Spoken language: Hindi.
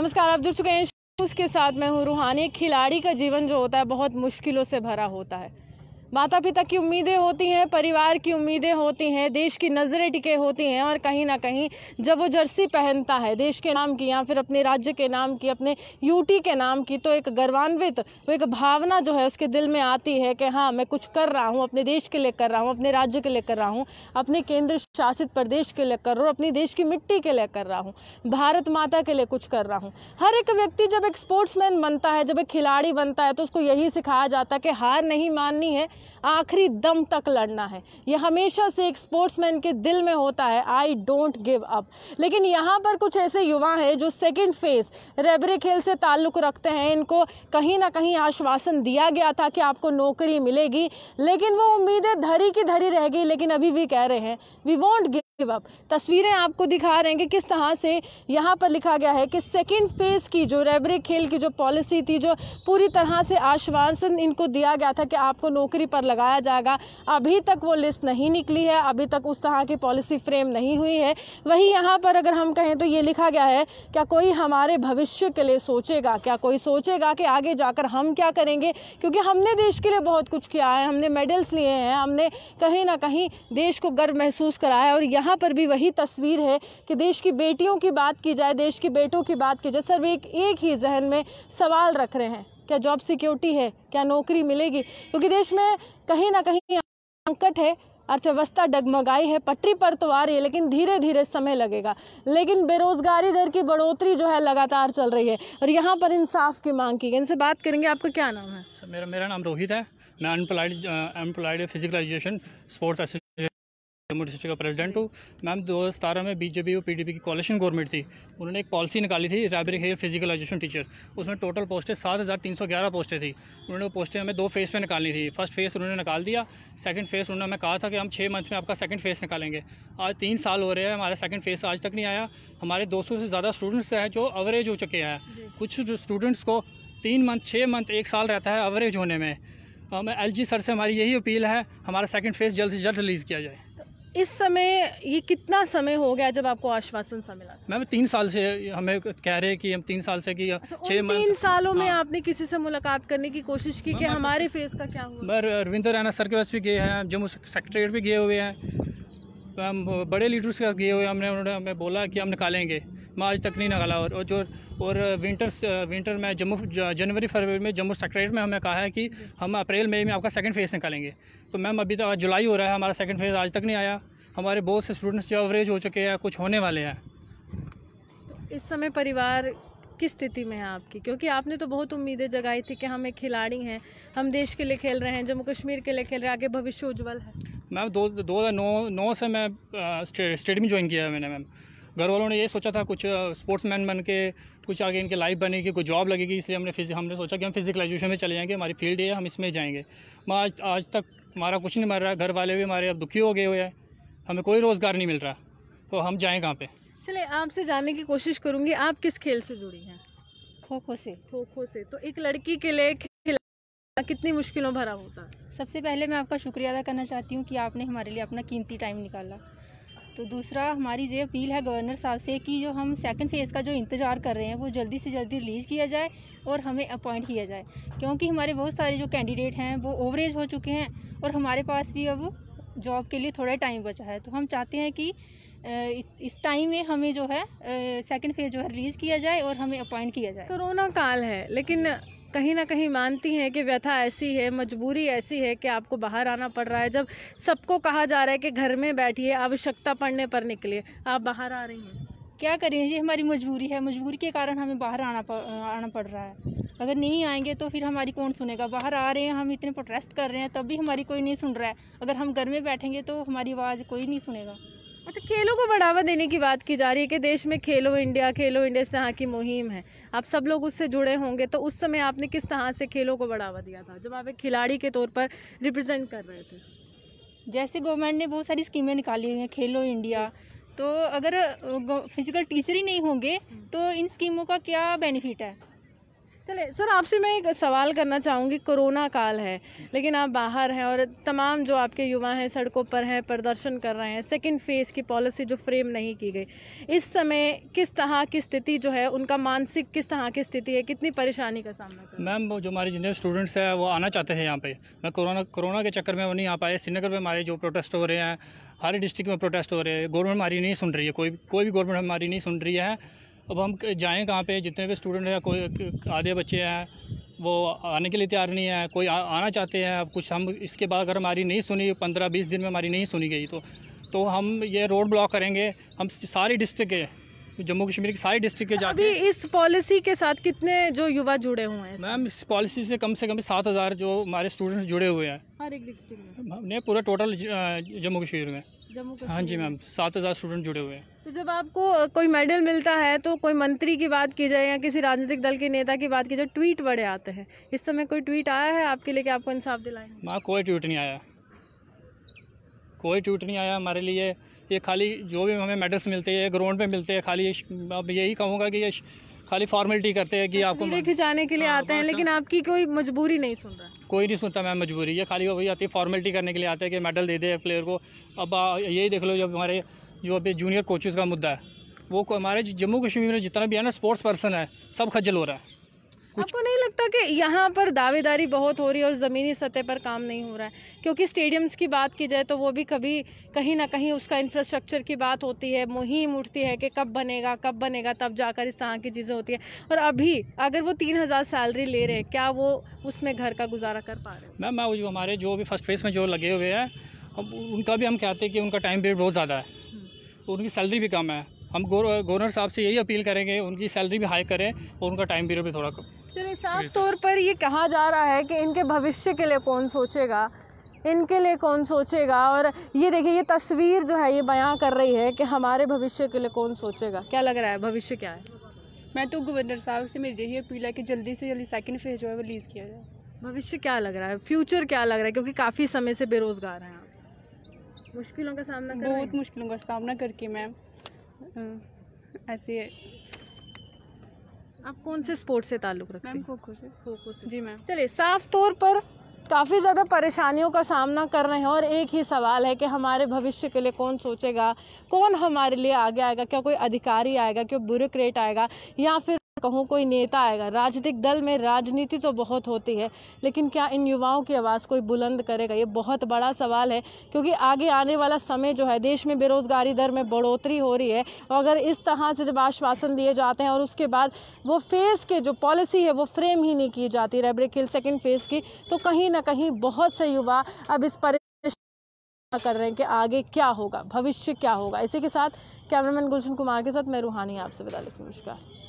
नमस्कार आप जुड़ चुके हैं उसके साथ मैं हूँ रूहानी खिलाड़ी का जीवन जो होता है बहुत मुश्किलों से भरा होता है माता पिता की उम्मीदें होती हैं परिवार की उम्मीदें होती हैं देश की नज़रें टिके होती हैं और कहीं ना कहीं जब वो जर्सी पहनता है देश के नाम की या फिर अपने राज्य के नाम की अपने यूटी के नाम की तो एक गर्वान्वित वो एक भावना जो है उसके दिल में आती है कि हाँ मैं कुछ कर रहा हूँ अपने देश के लिए कर रहा हूँ अपने राज्य के लिए कर रहा हूँ अपने केंद्र शासित प्रदेश के लिए कर रहा हूँ अपनी देश की मिट्टी के लिए कर रहा हूँ भारत माता के लिए कुछ कर रहा हूँ हर एक व्यक्ति जब एक स्पोर्ट्समैन बनता है जब एक खिलाड़ी बनता है तो उसको यही सिखाया जाता है कि हार नहीं माननी है आखिरी दम तक लड़ना है ये हमेशा से एक स्पोर्ट्समैन के दिल में होता है आई डोंट गिव अप लेकिन यहाँ पर कुछ ऐसे युवा हैं जो सेकेंड फेज रेबरे खेल से ताल्लुक़ रखते हैं इनको कहीं ना कहीं आश्वासन दिया गया था कि आपको नौकरी मिलेगी लेकिन वो उम्मीदें धरी की धरी रह गई लेकिन अभी भी कह रहे हैं we won't give give up तस्वीरें आपको दिखा रहे हैं कि किस तरह से यहाँ पर लिखा गया है कि सेकेंड फेज़ की जो रेबरे खेल की जो पॉलिसी थी जो पूरी तरह से आश्वासन इनको दिया गया था कि आपको नौकरी पर लगाया जाएगा अभी तक वो लिस्ट नहीं निकली है अभी तक उस तरह की पॉलिसी फ्रेम नहीं हुई है वहीं यहाँ पर अगर हम कहें तो ये लिखा गया है क्या कोई हमारे भविष्य के लिए सोचेगा क्या कोई सोचेगा कि आगे जाकर हम क्या करेंगे क्योंकि हमने देश के लिए बहुत कुछ किया है हमने मेडल्स लिए हैं हमने कहीं ना कहीं देश को गर्व महसूस कराया और यहाँ पर भी वही तस्वीर है कि देश की बेटियों की बात की जाए देश की बेटों की बात की जाए सर एक एक ही जहन में सवाल रख रहे हैं क्या जॉब सिक्योरिटी है क्या नौकरी मिलेगी क्योंकि देश में कहीं ना कहीं संकट है अर्थव्यवस्था डगमगाई है पटरी पर तो आ रही है लेकिन धीरे धीरे समय लगेगा लेकिन बेरोजगारी दर की बढ़ोतरी जो है लगातार चल रही है और यहाँ पर इंसाफ की मांग की गई इनसे बात करेंगे आपका क्या नाम है मेरा मेरा नाम रोहित है मैं unemployed unemployed physical education sports Jammu district का प्रेसिडेंट हूँ मैम 2017 में बीजेपी और पीडीपी की कॉलेशन गवर्नमेंट थी उन्होंने एक पॉलिसी निकाली थी रैबरिक हेयर फिजिकलाइजेशन टीचर उसमें टोटल पोस्टें सात हज़ार तीन सौ ग्यारह पोस्टें थी उन्होंने वो पोस्टें हमें दो फेज़ में निकालनी थी फर्स्ट फेज़ उन्होंने निकाल दिया सेकंड फेज़ उन्होंने हमें कहा था कि हम छः मंथ में आपका सेकंड फेज़ निकालेंगे आज तीन साल हो रहे हैं हमारा सेकंड फेज़ आज तक नहीं आया हमारे सौ से ज़्यादा स्टूडेंट्स हैं जो एवरेज हो चुके हैं कुछ स्टूडेंट्स को तीन मंथ छः मंथ एक साल रहता है एवरेज होने में हमें एल सर से हमारी यही अपील है हमारा सेकेंड फेज़ जल्द से जल्द रिलीज़ किया जाए इस समय ये कितना समय हो गया जब आपको आश्वासन सा मिला मैम तीन साल से हमें कह रहे हैं कि हम तीन साल से कि अच्छा, मंथ तीन सालों में हाँ। आपने किसी से मुलाकात करने की कोशिश की कि हमारे फेस का क्या हुआ रविंद्र रैना सर के पास भी गए हैं जम्मू सेक्रेटरी भी गए हुए हैं हम बड़े लीडर्स के पास गए हुए हमने उन्होंने हमें बोला कि हम निकालेंगे मैं आज तक नहीं निकाला और, जो और विंटर्स विंटर में जम्मू जनवरी फरवरी में जम्मू सेक्रेट में हमें कहा है कि हम अप्रैल मई में आपका सेकंड फेज़ निकालेंगे तो मैम अभी तक तो जुलाई हो रहा है हमारा सेकंड फेज़ आज तक नहीं आया हमारे बहुत से स्टूडेंट्स जो एवरेज हो चुके हैं कुछ होने वाले हैं तो इस समय परिवार किस स्थिति में है आपकी क्योंकि आपने तो बहुत उम्मीदें जगाई थी कि हम एक खिलाड़ी हैं हम देश के लिए खेल रहे हैं जम्मू कश्मीर के लिए खेल रहे हैं आगे भविष्य उज्जवल है मैम दो दो हज़ार नौ नौ से मैं स्टेडियम ज्वाइन किया है मैंने मैम घर वालों ने ये सोचा था कुछ स्पोर्ट्समैन बन के कुछ आगे इनके लाइफ बनेगी कुछ जॉब लगेगी इसलिए हमने फिजिक हमने सोचा कि हम फिजिकलाइजेशन में चले जाएंगे हमारी फील्ड है हम इसमें जाएंगे मैं आज आज तक हमारा कुछ नहीं मर रहा घर वाले भी हमारे अब दुखी हो गए हुए हैं हमें कोई रोज़गार नहीं मिल रहा तो हम जाएँ कहाँ पर चले आपसे जानने की कोशिश करूँगी आप किस खेल से जुड़ी हैं खो खो से खो खो से तो एक लड़की के लिए कितनी मुश्किलों भरा होता है सबसे पहले मैं आपका शुक्रिया अदा करना चाहती हूँ कि आपने हमारे लिए अपना कीमती टाइम निकाला तो दूसरा हमारी ये अपील है गवर्नर साहब से कि जो हम सेकंड फेज़ का जो इंतज़ार कर रहे हैं वो जल्दी से जल्दी रिलीज़ किया जाए और हमें अपॉइंट किया जाए क्योंकि हमारे बहुत सारे जो कैंडिडेट हैं वो ओवरेज हो चुके हैं और हमारे पास भी अब जॉब के लिए थोड़ा टाइम बचा है तो हम चाहते हैं कि इस टाइम में हमें जो है सेकेंड फेज़ जो है रिलीज़ किया जाए और हमें अपॉइंट किया जाए कोरोना काल है लेकिन कहीं ना कहीं मानती हैं कि व्यथा ऐसी है मजबूरी ऐसी है कि आपको बाहर आना पड़ रहा है जब सबको कहा जा रहा है कि घर में बैठिए आवश्यकता पड़ने पर निकलिए आप बाहर आ रही हैं क्या करें ये हमारी मजबूरी है मजबूरी के कारण हमें बाहर आना आना पड़ रहा है अगर नहीं आएंगे तो फिर हमारी कौन सुनेगा बाहर आ रहे हैं हम इतने प्रोटेस्ट कर रहे हैं तब भी हमारी कोई नहीं सुन रहा है अगर हम घर में बैठेंगे तो हमारी आवाज़ कोई नहीं सुनेगा अच्छा खेलों को बढ़ावा देने की बात की जा रही है कि देश में खेलो इंडिया खेलो इंडिया इस तरह की मुहिम है आप सब लोग उससे जुड़े होंगे तो उस समय आपने किस तरह से खेलों को बढ़ावा दिया था जब आप एक खिलाड़ी के तौर पर रिप्रेजेंट कर रहे थे जैसे गवर्नमेंट ने बहुत सारी स्कीमें निकाली हुई हैं खेलो इंडिया तो अगर फिजिकल टीचर ही नहीं होंगे हम्म। तो इन स्कीमों का क्या बेनिफिट है चले सर आपसे मैं एक सवाल करना चाहूँगी कोरोना काल है लेकिन आप बाहर हैं और तमाम जो आपके युवा हैं सड़कों पर हैं प्रदर्शन कर रहे हैं सेकंड फेज़ की पॉलिसी जो फ्रेम नहीं की गई इस समय किस तरह की स्थिति जो है उनका मानसिक किस तरह की स्थिति है कितनी परेशानी का सामना मैम जो हमारे जितने स्टूडेंट्स हैं वो आना चाहते हैं यहाँ पर मैं कोरोना कोरोना के चक्कर में वो नहीं आ पाए श्रीनगर में हमारे जो प्रोटेस्ट हो रहे हैं हर डिस्ट्रिक्ट में प्रोटेस्ट हो रहे हैं गवर्नमेंट हमारी नहीं सुन रही है कोई कोई भी गवर्नमेंट हमारी नहीं सुन रही है अब हम जाएँ कहाँ पर जितने भी स्टूडेंट हैं कोई आधे बच्चे हैं वो आने के लिए तैयार नहीं है कोई आ, आना चाहते हैं अब कुछ हम इसके बाद अगर हमारी नहीं सुनी पंद्रह बीस दिन में हमारी नहीं सुनी गई तो तो हम ये रोड ब्लॉक करेंगे हम सारी डिस्ट्रिक्ट के जम्मू कश्मीर की सारी डिस्ट्रिक्ट के जाके अभी इस पॉलिसी के साथ कितने जो युवा जुड़े हुए हैं मैम इस पॉलिसी से कम से कम सात हज़ार जो हमारे स्टूडेंट्स जुड़े हुए हैं हर एक डिस्ट्रिक्ट में हमने पूरा टोटल जम्मू कश्मीर में जम्मू कश्मीर हाँ जी मैम सात हज़ार स्टूडेंट जुड़े हुए हैं तो जब आपको कोई मेडल मिलता है तो कोई मंत्री की बात की जाए या किसी राजनीतिक दल के नेता की बात की जाए ट्वीट बड़े आते हैं इस समय कोई ट्वीट आया है आपके लिए कि आपको इंसाफ दिलाएंगे माँ कोई ट्वीट नहीं आया कोई ट्वीट नहीं आया हमारे लिए ये खाली जो भी हमें मेडल्स मिलते हैं ग्राउंड पे मिलते हैं खाली अब यही कहूँगा कि ये खाली फॉर्मेलिटी करते हैं कि तो आपको खिंचाने के लिए आ, हाँ, आते हैं लेकिन आपकी कोई मजबूरी नहीं सुन रहा कोई नहीं सुनता मैम मजबूरी ये खाली वही आती है फॉर्मेलिटी करने के लिए आते हैं कि मेडल दे दे प्लेयर को अब यही देख लो जब हमारे जो अभी जूनियर कोचेज़ का मुद्दा है वो हमारे जम्मू कश्मीर में जितना भी है ना स्पोर्ट्स पर्सन है सब खजल हो रहा है आपको नहीं लगता कि यहाँ पर दावेदारी बहुत हो रही है और ज़मीनी सतह पर काम नहीं हो रहा है क्योंकि स्टेडियम्स की बात की जाए तो वो भी कभी कहीं ना कहीं उसका इंफ्रास्ट्रक्चर की बात होती है मुहिम उठती है कि कब बनेगा कब बनेगा तब जाकर इस तरह की चीज़ें होती है और अभी अगर वो तीन हज़ार सैलरी ले रहे हैं क्या वो उसमें घर का गुजारा कर पा रहे हैं मैम मैं जो हमारे जो भी फर्स्ट फेज में जो लगे हुए हैं उनका भी हम कहते हैं कि उनका टाइम पीरियड बहुत ज़्यादा है हम्म। उनकी सैलरी भी कम है हम गवर्नर साहब से यही अपील करेंगे उनकी सैलरी भी हाई करें और उनका टाइम पीरियड भी थोड़ा कम चलिए साफ तौर पर ये कहा जा रहा है कि इनके भविष्य के लिए कौन सोचेगा इनके लिए कौन सोचेगा और ये देखिए ये तस्वीर जो है ये बयां कर रही है कि हमारे भविष्य के लिए कौन सोचेगा क्या लग रहा है भविष्य क्या है मैं तो गवर्नर साहब से मेरी यही अपील है कि जल्दी से जल्दी सेकेंड फेज जो है रिलीज़ किया जाए भविष्य क्या लग रहा है फ्यूचर क्या लग रहा है क्योंकि काफ़ी समय से बेरोज़गार हैं आप मुश्किलों का सामना बहुत मुश्किलों का सामना करके मैम हाँ, ऐसे आप कौन से स्पोर्ट से ताल्लुक़ रखते हैं मैम खो से खोखो से जी मैम चलिए साफ तौर पर काफ़ी ज़्यादा परेशानियों का सामना कर रहे हैं और एक ही सवाल है कि हमारे भविष्य के लिए कौन सोचेगा कौन हमारे लिए आगे आएगा क्या कोई अधिकारी आएगा क्या ब्यूरोक्रेट आएगा या फिर कहूँ कोई नेता आएगा राजनीतिक दल में राजनीति तो बहुत होती है लेकिन क्या इन युवाओं की आवाज़ कोई बुलंद करेगा ये बहुत बड़ा सवाल है क्योंकि आगे आने वाला समय जो है देश में बेरोज़गारी दर में बढ़ोतरी हो रही है और अगर इस तरह से जब आश्वासन दिए जाते हैं और उसके बाद वो फेज़ के जो पॉलिसी है वो फ्रेम ही नहीं की जाती रेब्रिक हिल सेकेंड फेज़ की तो कहीं ना कहीं बहुत से युवा अब इस पर कर रहे हैं कि आगे क्या होगा भविष्य क्या होगा इसी के साथ कैमरामैन गुलशन कुमार के साथ मैं रूहानी आपसे विदा लेती नमस्कार